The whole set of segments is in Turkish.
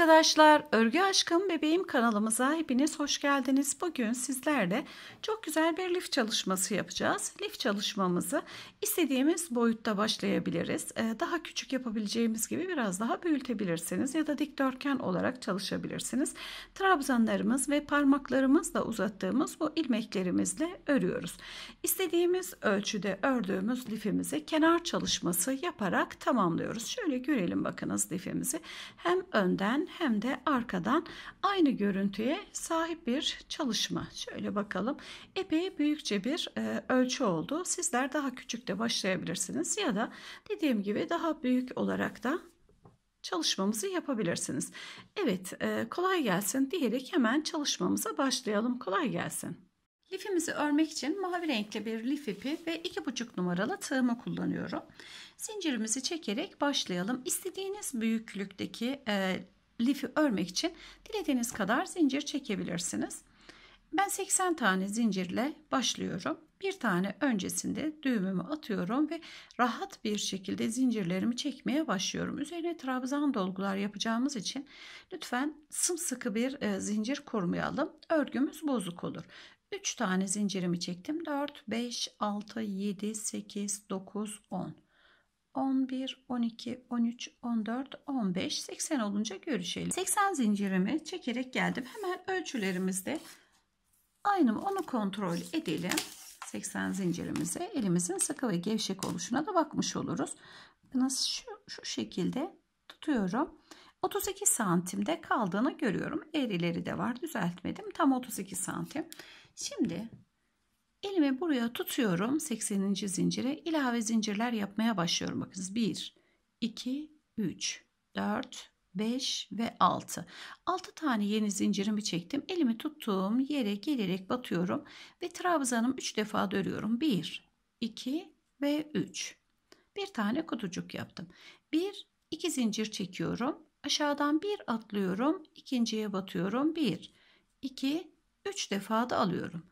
arkadaşlar, Örgü Aşkım Bebeğim kanalımıza hepiniz hoş geldiniz. Bugün sizlerle çok güzel bir lif çalışması yapacağız. Lif çalışmamızı istediğimiz boyutta başlayabiliriz. Ee, daha küçük yapabileceğimiz gibi biraz daha büyütebilirsiniz ya da dikdörtgen olarak çalışabilirsiniz. Trabzanlarımız ve parmaklarımızla uzattığımız bu ilmeklerimizle örüyoruz. İstediğimiz ölçüde ördüğümüz lifimizi kenar çalışması yaparak tamamlıyoruz. Şöyle görelim bakınız lifimizi. Hem önden hem de arkadan aynı görüntüye sahip bir çalışma. Şöyle bakalım. Epey büyükçe bir e, ölçü oldu. Sizler daha küçük de başlayabilirsiniz ya da dediğim gibi daha büyük olarak da çalışmamızı yapabilirsiniz. Evet e, kolay gelsin diyerek hemen çalışmamıza başlayalım. Kolay gelsin. Lifimizi örmek için mavi renkli bir lif ipi ve 2,5 numaralı tığımı kullanıyorum. Zincirimizi çekerek başlayalım. İstediğiniz büyüklükteki e, lifi örmek için dilediğiniz kadar zincir çekebilirsiniz. Ben 80 tane zincirle başlıyorum. Bir tane öncesinde düğümümü atıyorum ve rahat bir şekilde zincirlerimi çekmeye başlıyorum. Üzerine trabzan dolgular yapacağımız için lütfen sımsıkı bir e, zincir kurmayalım. Örgümüz bozuk olur. 3 tane zincirimi çektim. 4, 5, 6, 7, 8, 9, 10. 11, 12, 13, 14, 15, 80 olunca görüşelim. 80 zincirimi çekerek geldim. Hemen ölçülerimizde aynı mı onu kontrol edelim. 80 zincirimize elimizin sıkı ve gevşek oluşuna da bakmış oluruz. Nasıl şu, şu şekilde tutuyorum. 32 santimde kaldığını görüyorum. Eğrileri de var düzeltmedim. Tam 32 santim. Şimdi Elimi buraya tutuyorum 80. zincire ilave zincirler yapmaya başlıyorum. Bakınız 1, 2, 3, 4, 5 ve 6. 6 tane yeni zincirimi çektim. Elimi tuttuğum yere gelerek batıyorum ve trabzanım 3 defa dörüyorum. 1, 2 ve 3. Bir tane kutucuk yaptım. 1, 2 zincir çekiyorum. Aşağıdan bir atlıyorum. ikinciye batıyorum. 1, 2, 3 defa da alıyorum.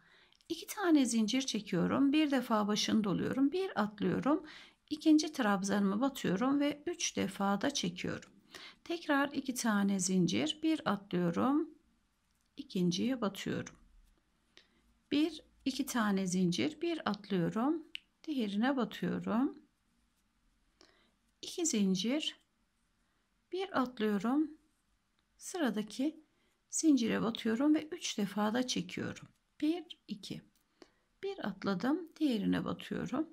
İki tane zincir çekiyorum. Bir defa başını doluyorum. Bir atlıyorum. ikinci trabzanımı batıyorum ve üç defa da çekiyorum. Tekrar iki tane zincir. Bir atlıyorum. ikinciye batıyorum. Bir, iki tane zincir. Bir atlıyorum. Diğerine batıyorum. iki zincir. Bir atlıyorum. Sıradaki zincire batıyorum ve üç defa da çekiyorum. 1 2 bir atladım diğerine batıyorum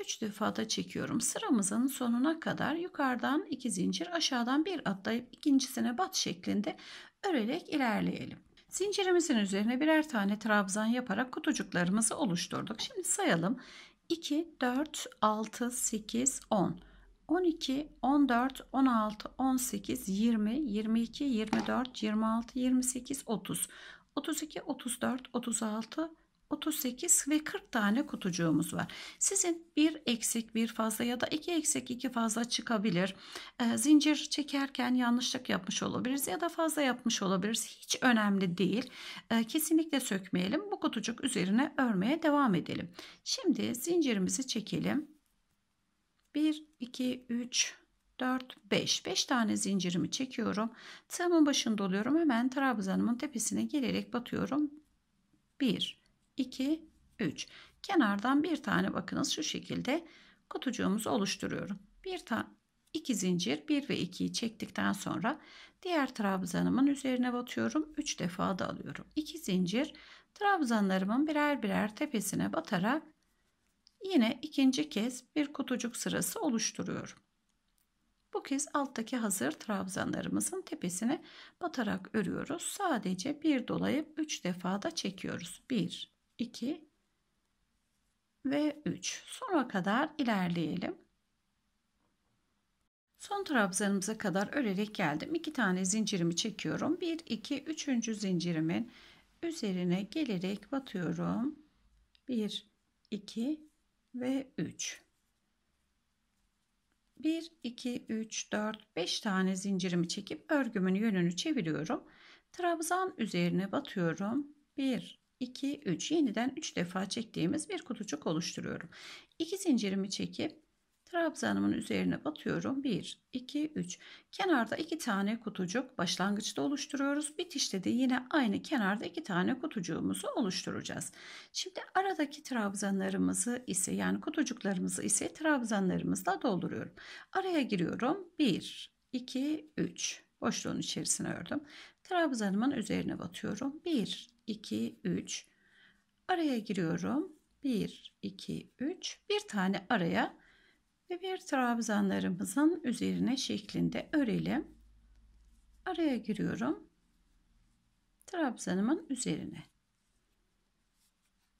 3 da çekiyorum sıramızın sonuna kadar yukarıdan 2 zincir aşağıdan bir atlayıp ikincisine bat şeklinde örerek ilerleyelim zincirimizin üzerine birer tane trabzan yaparak kutucuklarımızı oluşturduk şimdi sayalım 2 4 6 8 10 12, 14, 16, 18, 20, 22, 24, 26, 28, 30. 32, 34, 36, 38 ve 40 tane kutucuğumuz var. Sizin bir eksik bir fazla ya da iki eksik iki fazla çıkabilir. Ee, zincir çekerken yanlışlık yapmış olabiliriz ya da fazla yapmış olabiliriz. Hiç önemli değil. Ee, kesinlikle sökmeyelim. Bu kutucuk üzerine örmeye devam edelim. Şimdi zincirimizi çekelim. 1, 2, 3, 4, 5. 5 tane zincirimi çekiyorum. Tığımın başında doluyorum, Hemen trabzanımın tepesine gelerek batıyorum. 1, 2, 3. Kenardan bir tane bakınız şu şekilde kutucuğumuzu oluşturuyorum. Bir tane 2 zincir 1 ve 2'yi çektikten sonra diğer trabzanımın üzerine batıyorum. 3 defa da alıyorum. 2 zincir trabzanlarımın birer birer tepesine batarak yine ikinci kez bir kutucuk sırası oluşturuyorum. Bu kez alttaki hazır trabzanlarımızın tepesine batarak örüyoruz. Sadece bir dolayıp 3 defa da çekiyoruz. 1, 2 ve 3. Sonra kadar ilerleyelim. Son trabzanımıza kadar örerek geldim. 2 tane zincirimi çekiyorum. 1, 2, 3. zincirimin üzerine gelerek batıyorum. 1, 2 ve 3. 1, 2, 3, 4, 5 tane zincirimi çekip örgümün yönünü çeviriyorum. Trabzan üzerine batıyorum. 1, 2, 3 yeniden 3 defa çektiğimiz bir kutucuk oluşturuyorum. 2 zincirimi çekip Trabzanımın üzerine batıyorum. 1, 2, 3. Kenarda 2 tane kutucuk başlangıçta oluşturuyoruz. Bitişte de yine aynı kenarda 2 tane kutucuğumuzu oluşturacağız. Şimdi aradaki trabzanlarımızı ise yani kutucuklarımızı ise trabzanlarımızla dolduruyorum. Araya giriyorum. 1, 2, 3. Boşluğun içerisine ördüm. Trabzanımın üzerine batıyorum. 1, 2, 3. Araya giriyorum. 1, 2, 3. Bir tane araya ve bir trabzanlarımızın üzerine şeklinde örelim. Araya giriyorum. Trabzanımın üzerine.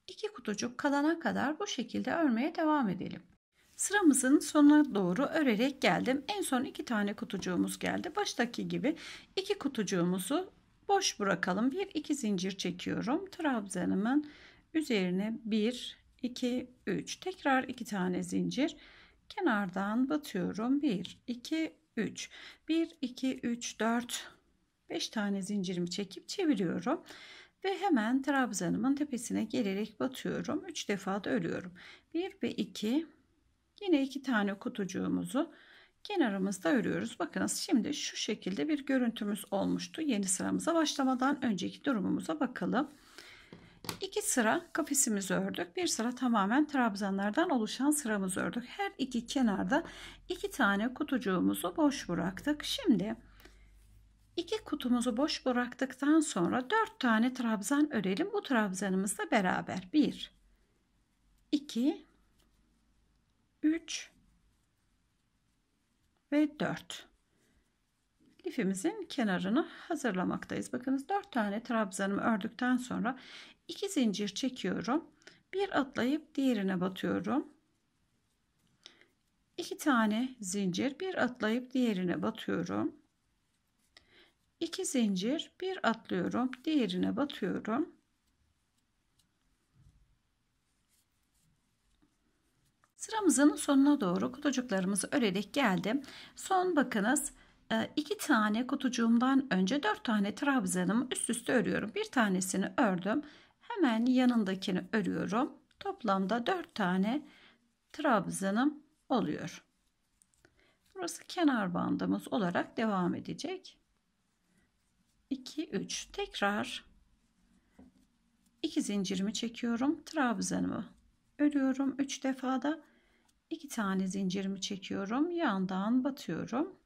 İki kutucuk kalana kadar bu şekilde örmeye devam edelim. Sıramızın sonuna doğru örerek geldim. En son iki tane kutucuğumuz geldi. Baştaki gibi iki kutucuğumuzu boş bırakalım. Bir iki zincir çekiyorum. Trabzanımın üzerine bir iki üç tekrar iki tane zincir Kenardan batıyorum. 1, 2, 3. 1, 2, 3, 4, 5 tane zincirimi çekip çeviriyorum. Ve hemen trabzanımın tepesine gelerek batıyorum. 3 defa da örüyorum. 1 ve 2. Yine 2 tane kutucuğumuzu kenarımızda örüyoruz. Bakınız şimdi şu şekilde bir görüntümüz olmuştu. Yeni sıramıza başlamadan önceki durumumuza bakalım. 2 sıra kafesimizi ördük. Bir sıra tamamen trabzanlardan oluşan sıramızı ördük. Her iki kenarda iki tane kutucuğumuzu boş bıraktık. Şimdi iki kutumuzu boş bıraktıktan sonra dört tane trabzan örelim. Bu trabzanımızla beraber bir, iki, üç ve dört lifimizin kenarını hazırlamaktayız. Bakınız 4 tane trabzanımı ördükten sonra 2 zincir çekiyorum. Bir atlayıp diğerine batıyorum. 2 tane zincir, bir atlayıp diğerine batıyorum. 2 zincir, bir atlıyorum, diğerine batıyorum. Sıramızın sonuna doğru kutucuklarımızı örerek geldim. Son bakınız e, iki tane kutucuğumdan önce dört tane trabzanımı üst üste örüyorum. Bir tanesini ördüm. Hemen yanındakini örüyorum. Toplamda 4 tane trabzanım oluyor. Burası kenar bandımız olarak devam edecek. 2 3 tekrar 2 zincirimi çekiyorum. Trabzanımı örüyorum 3 defada. 2 tane zincirimi çekiyorum. Yandan batıyorum.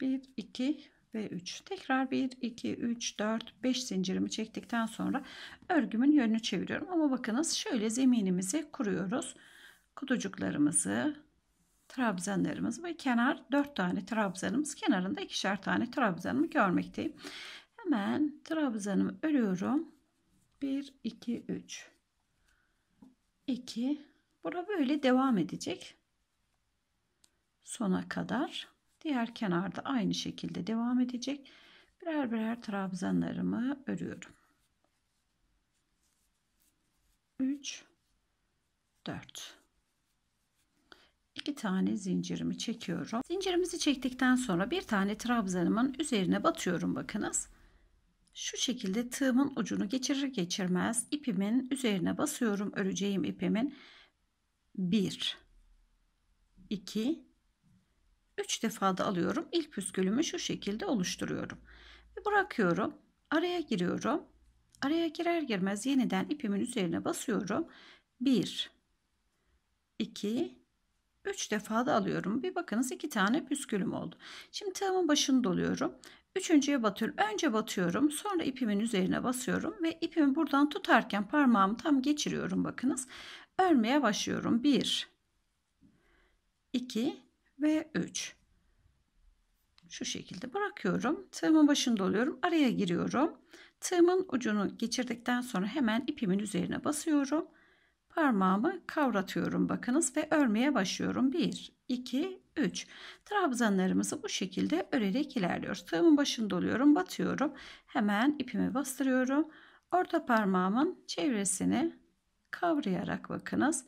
1 2 ve 3 tekrar 1 2 3 4 5 zincirimi çektikten sonra örgümün yönünü çeviriyorum ama bakınız şöyle zeminimizi kuruyoruz kutucuklarımızı trabzanlarımız ve kenar 4 tane trabzanımız kenarında ikişer tane trabzanımı görmekteyim hemen trabzanımı örüyorum 1 2 3 2 bura böyle devam edecek sona kadar Diğer kenarda aynı şekilde devam edecek. Birer birer trabzanlarımı örüyorum. 3 4 2 tane zincirimi çekiyorum. Zincirimizi çektikten sonra bir tane trabzanımın üzerine batıyorum bakınız. Şu şekilde tığımın ucunu geçirir geçirmez ipimin üzerine basıyorum öreceğim ipimin. 1 2 3 defa da alıyorum. İlk püskülümü şu şekilde oluşturuyorum. Ve bırakıyorum. Araya giriyorum. Araya girer girmez yeniden ipimin üzerine basıyorum. 1 2 3 defa da alıyorum. Bir bakınız 2 tane püskülüm oldu. Şimdi tığımın başını doluyorum. Üçüncüye batıyorum. Önce batıyorum. Sonra ipimin üzerine basıyorum. Ve ipimi buradan tutarken parmağımı tam geçiriyorum. Bakınız. Örmeye başlıyorum. 1 2 ve 3. Şu şekilde bırakıyorum. Tığımın başında oluyorum. Araya giriyorum. Tığımın ucunu geçirdikten sonra hemen ipimin üzerine basıyorum. Parmağımı kavratıyorum bakınız ve örmeye başlıyorum. 1, 2, 3. Trabzanlarımızı bu şekilde örerek ilerliyoruz. Tığımın başında oluyorum. Batıyorum. Hemen ipimi bastırıyorum. Orta parmağımın çevresini kavrayarak bakınız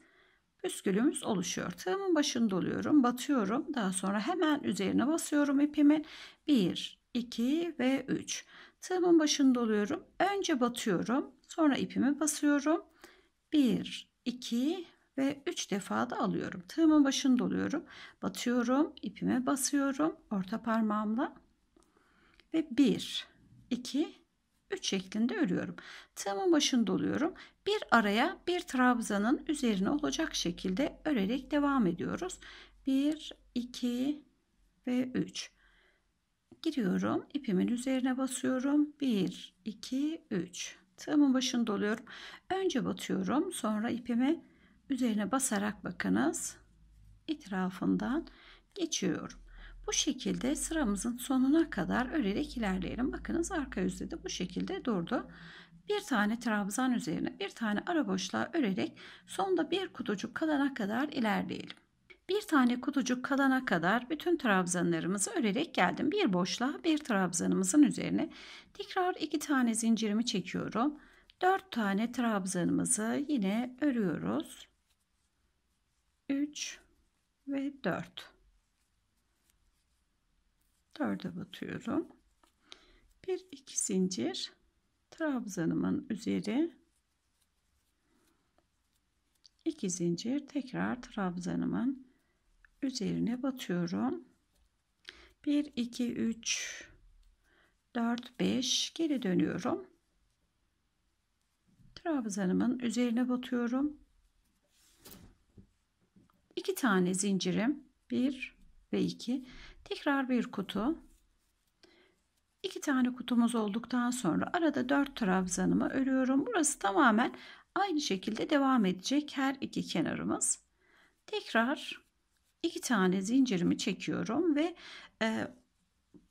püskülümüz oluşuyor. Tığımın başını doluyorum, batıyorum. Daha sonra hemen üzerine basıyorum ipimi. 1, 2 ve 3. Tığımın başını doluyorum. Önce batıyorum, sonra ipimi basıyorum. 1, 2 ve 3 defa da alıyorum. Tığımın başını doluyorum. Batıyorum, ipime basıyorum orta parmağımla. Ve 1, 2 3 şeklinde örüyorum. Tığımın başını doluyorum. Bir araya bir trabzanın üzerine olacak şekilde örerek devam ediyoruz. 1, 2 ve 3. Giriyorum. ipimin üzerine basıyorum. 1, 2, 3. Tığımın başını doluyorum. Önce batıyorum. Sonra ipimi üzerine basarak bakınız. Etrafından geçiyorum. Bu şekilde sıramızın sonuna kadar örerek ilerleyelim. Bakınız arka yüzde de bu şekilde durdu. Bir tane trabzan üzerine bir tane ara boşluğa örerek sonda bir kutucuk kalana kadar ilerleyelim. Bir tane kutucuk kalana kadar bütün trabzanlarımızı örerek geldim. Bir boşluğa bir trabzanımızın üzerine tekrar iki tane zincirimi çekiyorum. Dört tane trabzanımızı yine örüyoruz. Üç ve dört dörde batıyorum. Bir iki zincir trabzanımın üzeri İki zincir tekrar trabzanımın üzerine batıyorum. 1 2 3 4 5 geri dönüyorum. Trabzanımın üzerine batıyorum. 2 tane zincirim 1 ve 2 Tekrar bir kutu. İki tane kutumuz olduktan sonra arada dört trabzanımı örüyorum. Burası tamamen aynı şekilde devam edecek her iki kenarımız. Tekrar iki tane zincirimi çekiyorum ve e,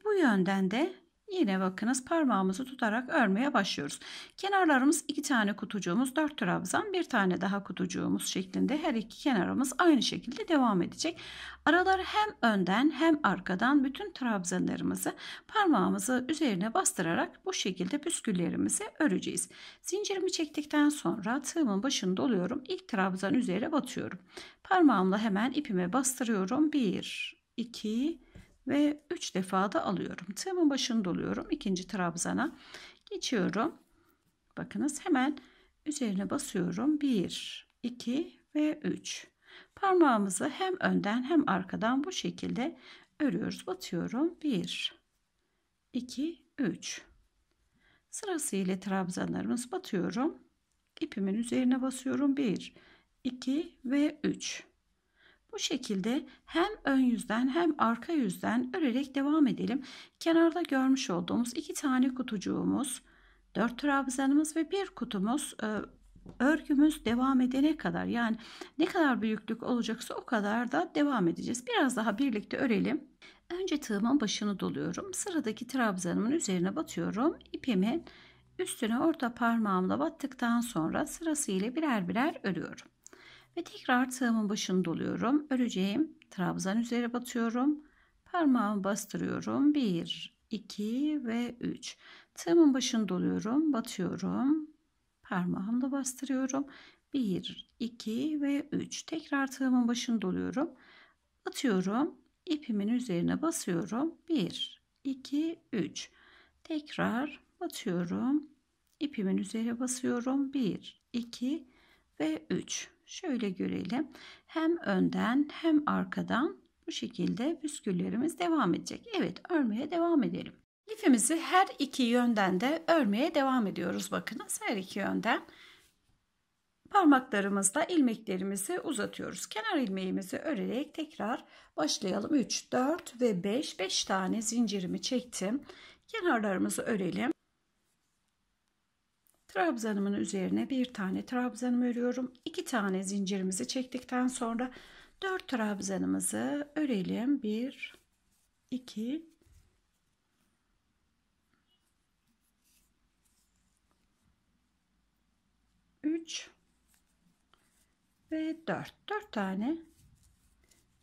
bu yönden de Yine bakınız parmağımızı tutarak örmeye başlıyoruz. Kenarlarımız iki tane kutucuğumuz, dört trabzan, bir tane daha kutucuğumuz şeklinde her iki kenarımız aynı şekilde devam edecek. Araları hem önden hem arkadan bütün trabzanlarımızı parmağımızı üzerine bastırarak bu şekilde püsküllerimizi öreceğiz. Zincirimi çektikten sonra tığımın başını doluyorum. İlk trabzan üzerine batıyorum. Parmağımla hemen ipime bastırıyorum. 1, 2, 3 ve 3 defa da alıyorum. Tığımın başını doluyorum. ikinci trabzana geçiyorum. Bakınız hemen üzerine basıyorum. 1, 2 ve 3. Parmağımızı hem önden hem arkadan bu şekilde örüyoruz. Batıyorum. 1, 2, 3. Sırasıyla trabzanlarımız batıyorum. İpimin üzerine basıyorum. 1, 2 ve 3. Bu şekilde hem ön yüzden hem arka yüzden örerek devam edelim. Kenarda görmüş olduğumuz iki tane kutucuğumuz, dört trabzanımız ve bir kutumuz e, örgümüz devam edene kadar yani ne kadar büyüklük olacaksa o kadar da devam edeceğiz. Biraz daha birlikte örelim. Önce tığımın başını doluyorum. Sıradaki trabzanımın üzerine batıyorum. İpimin üstüne orta parmağımla battıktan sonra sırasıyla birer birer örüyorum. Ve tekrar tığımın başını doluyorum. Öreceğim. Trabzan üzeri batıyorum. Parmağımı bastırıyorum. 1, 2 ve 3. Tığımın başını doluyorum. Batıyorum. Parmağımla bastırıyorum. 1, 2 ve 3. Tekrar tığımın başını doluyorum. Batıyorum. İpimin üzerine basıyorum. 1, 2, 3. Tekrar batıyorum. İpimin üzerine basıyorum. 1, 2 ve 3. Şöyle görelim. Hem önden hem arkadan bu şekilde püsküllerimiz devam edecek. Evet örmeye devam edelim. Lifimizi her iki yönden de örmeye devam ediyoruz. Bakınız her iki yönden. Parmaklarımızla ilmeklerimizi uzatıyoruz. Kenar ilmeğimizi örerek tekrar başlayalım. 3, 4 ve 5. 5 tane zincirimi çektim. Kenarlarımızı örelim. Trabzanımın üzerine bir tane trabzanım örüyorum. İki tane zincirimizi çektikten sonra dört trabzanımızı örelim. Bir, iki, üç ve dört. Dört tane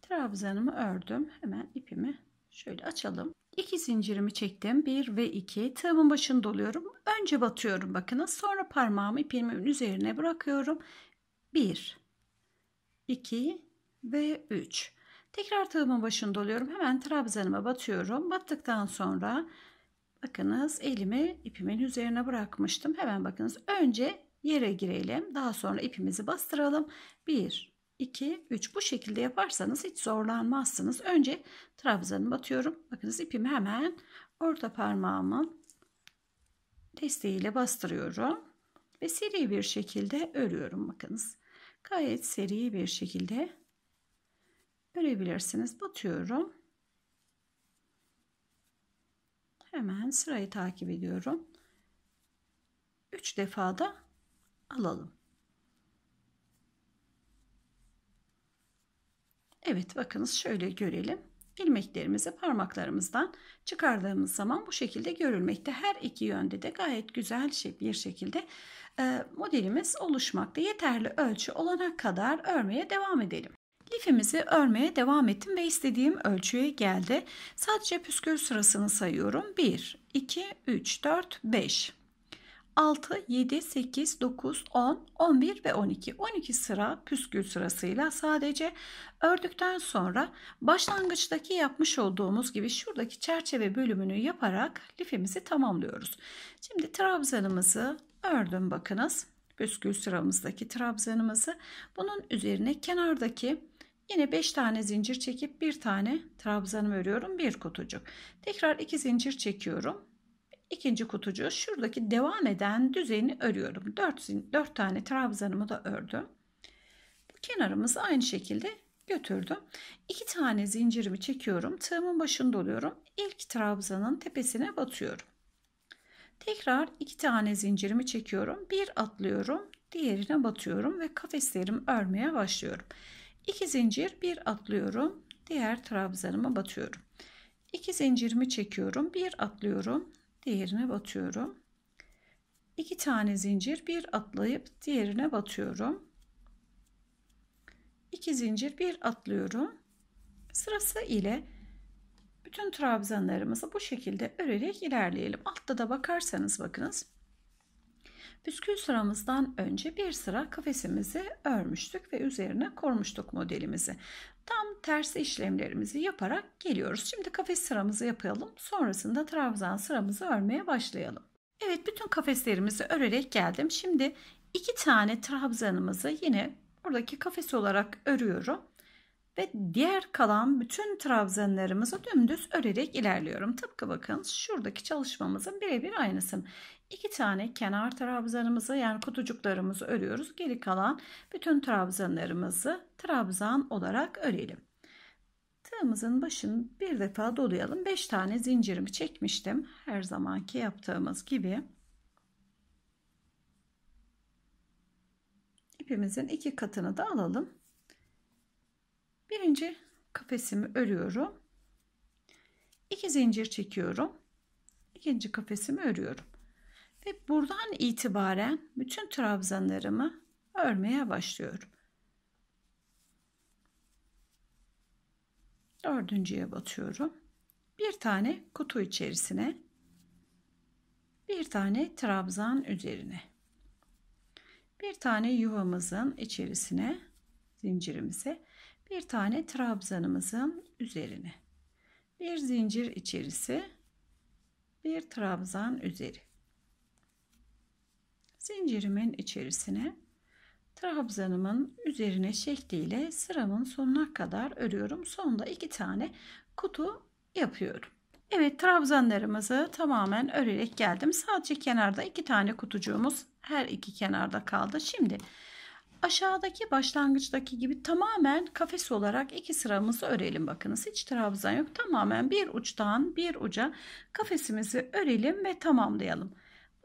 trabzanımı ördüm. Hemen ipimi şöyle açalım. 2 zincirimi çektim. 1 ve 2. Tığımın başını doluyorum. Önce batıyorum bakınız. Sonra parmağımı ipimin üzerine bırakıyorum. 1 2 ve 3. Tekrar tığımın başını doluyorum. Hemen trabzanıma batıyorum. Battıktan sonra bakınız elimi ipimin üzerine bırakmıştım. Hemen bakınız önce yere girelim. Daha sonra ipimizi bastıralım. 1 2, 3 bu şekilde yaparsanız hiç zorlanmazsınız. Önce trabzanı batıyorum. Bakınız ipimi hemen orta parmağımın desteğiyle bastırıyorum. Ve seri bir şekilde örüyorum. Bakınız gayet seri bir şekilde örebilirsiniz. Batıyorum. Hemen sırayı takip ediyorum. 3 defa da alalım. Evet bakınız şöyle görelim. İlmeklerimizi parmaklarımızdan çıkardığımız zaman bu şekilde görülmekte. Her iki yönde de gayet güzel bir şekilde e, modelimiz oluşmakta. Yeterli ölçü olana kadar örmeye devam edelim. Lifimizi örmeye devam ettim ve istediğim ölçüye geldi. Sadece püskül sırasını sayıyorum. 1, 2, 3, 4, 5. 6, 7, 8, 9, 10, 11 ve 12. 12 sıra püskül sırasıyla sadece ördükten sonra başlangıçtaki yapmış olduğumuz gibi şuradaki çerçeve bölümünü yaparak lifimizi tamamlıyoruz. Şimdi trabzanımızı ördüm bakınız. Püskül sıramızdaki trabzanımızı bunun üzerine kenardaki Yine 5 tane zincir çekip bir tane trabzanım örüyorum. Bir kutucuk. Tekrar 2 zincir çekiyorum ikinci kutucu şuradaki devam eden düzeni örüyorum. 4, 4 tane trabzanımı da ördüm. Bu kenarımızı aynı şekilde götürdüm. 2 tane zincirimi çekiyorum. Tığımın başında oluyorum. İlk trabzanın tepesine batıyorum. Tekrar 2 tane zincirimi çekiyorum. Bir atlıyorum. Diğerine batıyorum ve kafeslerimi örmeye başlıyorum. 2 zincir bir atlıyorum. Diğer trabzanıma batıyorum. 2 zincirimi çekiyorum. Bir atlıyorum diğerine batıyorum. 2 tane zincir bir atlayıp diğerine batıyorum. 2 zincir bir atlıyorum. Sırası ile bütün trabzanlarımızı bu şekilde örerek ilerleyelim. Altta da bakarsanız bakınız Püskül sıramızdan önce bir sıra kafesimizi örmüştük ve üzerine kormuştuk modelimizi. Tam tersi işlemlerimizi yaparak geliyoruz. Şimdi kafes sıramızı yapalım. Sonrasında trabzan sıramızı örmeye başlayalım. Evet bütün kafeslerimizi örerek geldim. Şimdi iki tane trabzanımızı yine buradaki kafes olarak örüyorum. Ve diğer kalan bütün trabzanlarımızı dümdüz örerek ilerliyorum. Tıpkı bakın şuradaki çalışmamızın birebir aynısı. İki tane kenar trabzanımızı yani kutucuklarımızı örüyoruz. Geri kalan bütün trabzanlarımızı trabzan olarak örelim. Tığımızın başını bir defa dolayalım. 5 tane zincirimi çekmiştim. Her zamanki yaptığımız gibi. İpimizin iki katını da alalım. Birinci kafesimi örüyorum. 2 zincir çekiyorum. İkinci kafesimi örüyorum. Ve buradan itibaren bütün trabzanlarımı örmeye başlıyorum. Dördüncüye batıyorum. Bir tane kutu içerisine bir tane trabzan üzerine bir tane yuvamızın içerisine zincirimize bir tane trabzanımızın üzerine bir zincir içerisi bir trabzan üzeri zincirimin içerisine trabzanımın üzerine şekliyle sıramın sonuna kadar örüyorum. Sonunda iki tane kutu yapıyorum. Evet trabzanlarımızı tamamen örerek geldim. Sadece kenarda iki tane kutucuğumuz her iki kenarda kaldı. Şimdi aşağıdaki başlangıçtaki gibi tamamen kafes olarak iki sıramızı örelim. Bakınız hiç trabzan yok. Tamamen bir uçtan bir uca kafesimizi örelim ve tamamlayalım.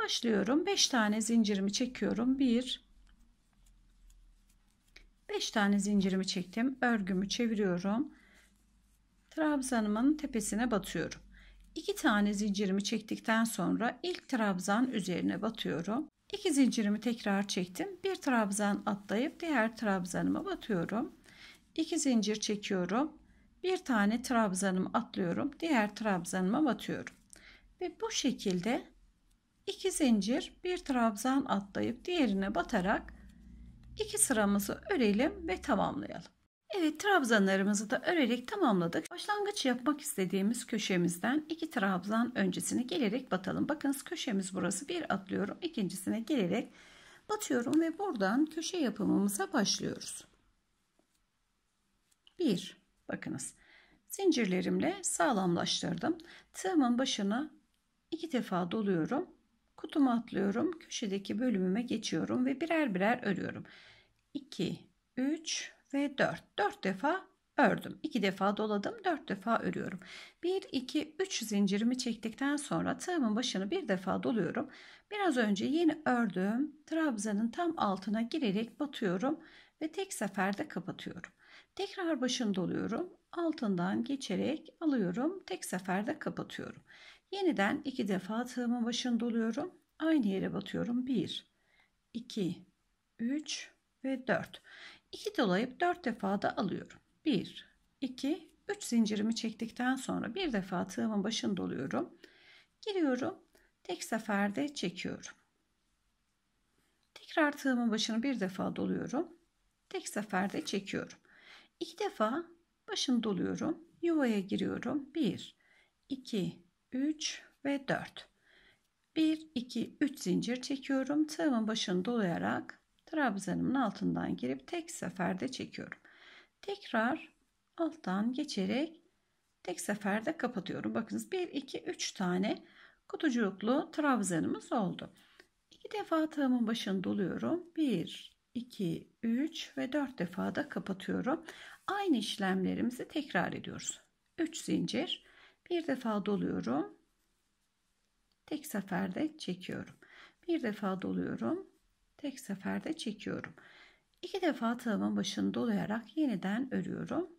Başlıyorum. 5 tane zincirimi çekiyorum. 1 5 tane zincirimi çektim. Örgümü çeviriyorum. Trabzanımın tepesine batıyorum. 2 tane zincirimi çektikten sonra ilk trabzan üzerine batıyorum. 2 zincirimi tekrar çektim. Bir trabzan atlayıp diğer trabzanıma batıyorum. 2 zincir çekiyorum. Bir tane trabzanımı atlıyorum. Diğer trabzanıma batıyorum. Ve bu şekilde 2 zincir bir trabzan atlayıp diğerine batarak iki sıramızı örelim ve tamamlayalım. Evet trabzanlarımızı da örerek tamamladık. Başlangıç yapmak istediğimiz köşemizden iki trabzan öncesine gelerek batalım. Bakınız köşemiz burası. Bir atlıyorum. ikincisine gelerek batıyorum ve buradan köşe yapımımıza başlıyoruz. Bir, bakınız zincirlerimle sağlamlaştırdım. Tığımın başına iki defa doluyorum Kutumu atlıyorum. Köşedeki bölümüme geçiyorum ve birer birer örüyorum. 2, 3 ve 4. 4 defa ördüm. 2 defa doladım. 4 defa örüyorum. 1, 2, 3 zincirimi çektikten sonra tığımın başını bir defa doluyorum. Biraz önce yeni ördüğüm trabzanın tam altına girerek batıyorum ve tek seferde kapatıyorum. Tekrar başını doluyorum. Altından geçerek alıyorum. Tek seferde kapatıyorum. Yeniden iki defa tığımın başını doluyorum. Aynı yere batıyorum. 1, 2, 3 ve 4. 2 dolayıp 4 defa da alıyorum. 1, 2, 3 zincirimi çektikten sonra bir defa tığımın başını doluyorum. Giriyorum. Tek seferde çekiyorum. Tekrar tığımın başını bir defa doluyorum. Tek seferde çekiyorum. İki defa başını doluyorum. Yuvaya giriyorum. 1, 2, 3 ve 4. 1, 2, 3 zincir çekiyorum. Tığımın başını dolayarak trabzanımın altından girip tek seferde çekiyorum. Tekrar alttan geçerek tek seferde kapatıyorum. Bakınız 1, 2, 3 tane kutucuklu trabzanımız oldu. İki defa tığımın başını doluyorum. 1, 2, 3 ve 4 defa da kapatıyorum. Aynı işlemlerimizi tekrar ediyoruz. 3 zincir bir defa doluyorum. Tek seferde çekiyorum. Bir defa doluyorum. Tek seferde çekiyorum. İki defa tığımın başını dolayarak yeniden örüyorum.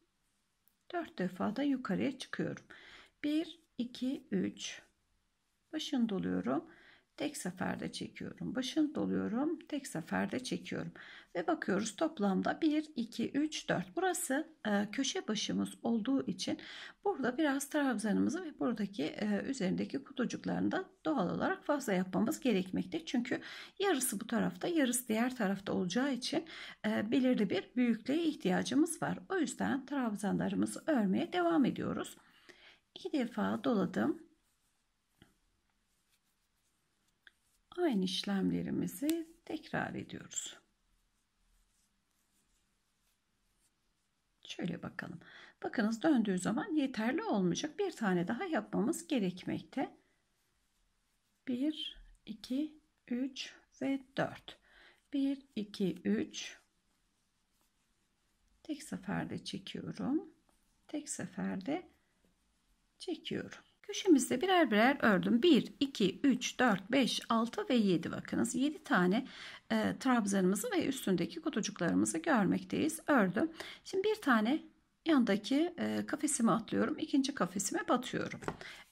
Dört defa da yukarıya çıkıyorum. Bir, iki, üç. Başını doluyorum. Tek seferde çekiyorum. Başını doluyorum. Tek seferde çekiyorum. Ve bakıyoruz toplamda 1, 2, 3, 4. Burası e, köşe başımız olduğu için burada biraz trabzanımızı ve buradaki e, üzerindeki kutucuklarını da doğal olarak fazla yapmamız gerekmekte. Çünkü yarısı bu tarafta yarısı diğer tarafta olacağı için e, belirli bir büyüklüğe ihtiyacımız var. O yüzden trabzanlarımızı örmeye devam ediyoruz. 2 defa doladım aynı işlemlerimizi tekrar ediyoruz. Şöyle bakalım. Bakınız döndüğü zaman yeterli olmayacak. Bir tane daha yapmamız gerekmekte. 1, 2, 3 ve 4. 1, 2, 3. Tek seferde çekiyorum. Tek seferde çekiyorum. Köşemizde birer birer ördüm. 1, 2, 3, 4, 5, 6 ve 7 bakınız. 7 tane e, trabzanımızı ve üstündeki kutucuklarımızı görmekteyiz. Ördüm. Şimdi bir tane yandaki e, kafesime atlıyorum. ikinci kafesime batıyorum.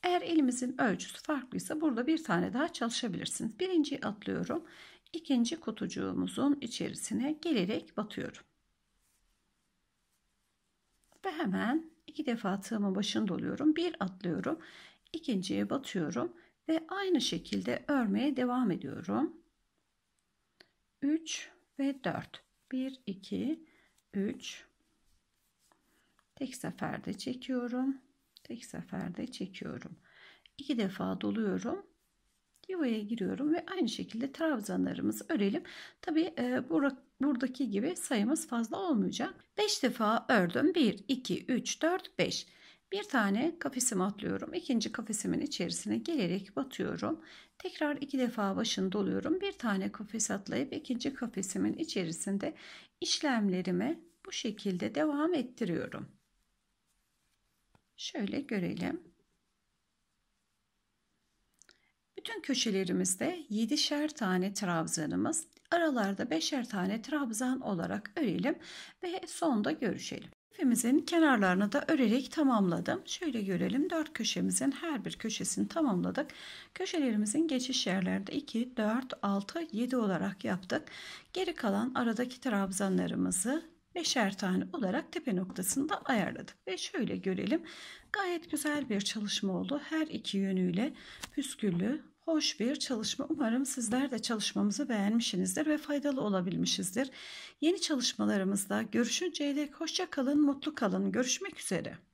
Eğer elimizin ölçüsü farklıysa burada bir tane daha çalışabilirsiniz. Birinciyi atlıyorum. ikinci kutucuğumuzun içerisine gelerek batıyorum. Ve hemen iki defa tığımın başında oluyorum. Bir atlıyorum. ikinciye batıyorum. Ve aynı şekilde örmeye devam ediyorum. 3 ve 4. 1, 2, 3. Tek seferde çekiyorum. Tek seferde çekiyorum. İki defa doluyorum. Yuvaya giriyorum ve aynı şekilde trabzanlarımızı örelim. Tabi e, bu buradaki gibi sayımız fazla olmayacak. 5 defa ördüm. 1, 2, 3, 4, 5. Bir tane kafesimi atlıyorum. İkinci kafesimin içerisine gelerek batıyorum. Tekrar iki defa başını doluyorum. Bir tane kafes atlayıp ikinci kafesimin içerisinde işlemlerimi bu şekilde devam ettiriyorum. Şöyle görelim. Bütün köşelerimizde 7'şer tane trabzanımız, aralarda 5'er tane trabzan olarak örelim ve sonda görüşelim. İpimizin kenarlarını da örerek tamamladım. Şöyle görelim. Dört köşemizin her bir köşesini tamamladık. Köşelerimizin geçiş yerlerde 2, 4, 6, 7 olarak yaptık. Geri kalan aradaki trabzanlarımızı beşer tane olarak tepe noktasında ayarladık. Ve şöyle görelim. Gayet güzel bir çalışma oldu. Her iki yönüyle püsküllü hoş bir çalışma. Umarım sizler de çalışmamızı beğenmişsinizdir ve faydalı olabilmişizdir. Yeni çalışmalarımızda görüşünceye görüşünceyle hoşça kalın, mutlu kalın. Görüşmek üzere.